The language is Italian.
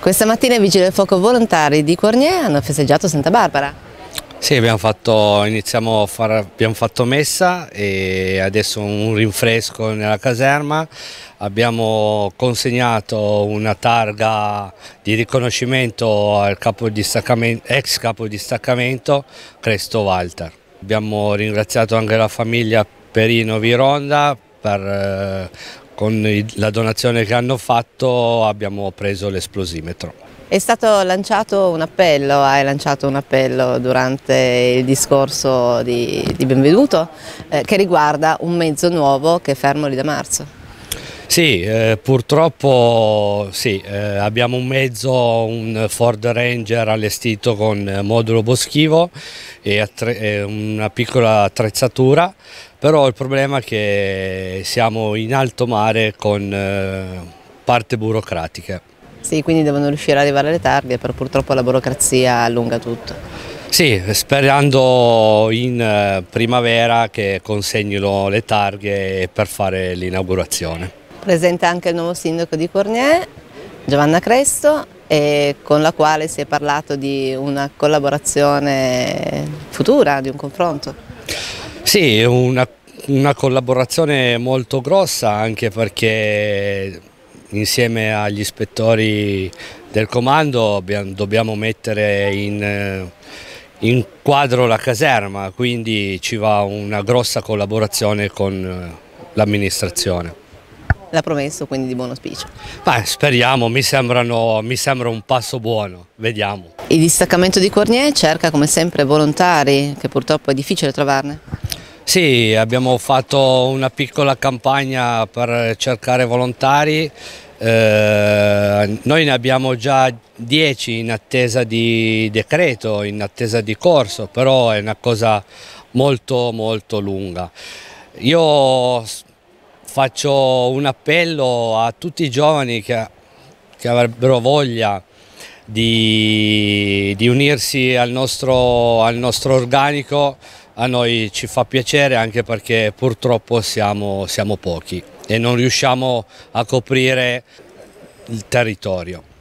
Questa mattina i Vigili del Fuoco volontari di Cornier hanno festeggiato Santa Barbara. Sì, abbiamo fatto, iniziamo a far, abbiamo fatto messa e adesso un rinfresco nella caserma, abbiamo consegnato una targa di riconoscimento al capo di ex capo di staccamento Cresto Walter. Abbiamo ringraziato anche la famiglia Perino Vironda per eh, con la donazione che hanno fatto abbiamo preso l'esplosimetro. È stato lanciato un appello, hai lanciato un appello durante il discorso di, di benvenuto eh, che riguarda un mezzo nuovo che è fermo lì da marzo. Sì, eh, purtroppo sì, eh, abbiamo un mezzo, un Ford Ranger allestito con eh, modulo boschivo e una piccola attrezzatura, però il problema è che siamo in alto mare con eh, parte burocratiche. Sì, quindi devono riuscire ad arrivare alle targhe, però purtroppo la burocrazia allunga tutto. Sì, sperando in eh, primavera che consegnino le targhe per fare l'inaugurazione. Presente anche il nuovo sindaco di Cornier, Giovanna Cresto, con la quale si è parlato di una collaborazione futura, di un confronto. Sì, una, una collaborazione molto grossa anche perché insieme agli ispettori del comando dobbiamo mettere in, eh, in, quadro la caserma, quindi ci va una grossa collaborazione con eh, l'amministrazione l'ha promesso, quindi di buon auspicio. Beh, speriamo, mi, sembrano, mi sembra un passo buono, vediamo. Il distaccamento di Cornier cerca come sempre volontari, che purtroppo è difficile trovarne. Sì, abbiamo fatto una piccola campagna per cercare volontari, eh, noi ne abbiamo già 10 in attesa di decreto, in attesa di corso, però è una cosa molto molto lunga. Io Faccio un appello a tutti i giovani che, che avrebbero voglia di, di unirsi al nostro, al nostro, organico, a noi ci fa piacere anche perché purtroppo siamo, siamo pochi e non riusciamo a coprire il territorio.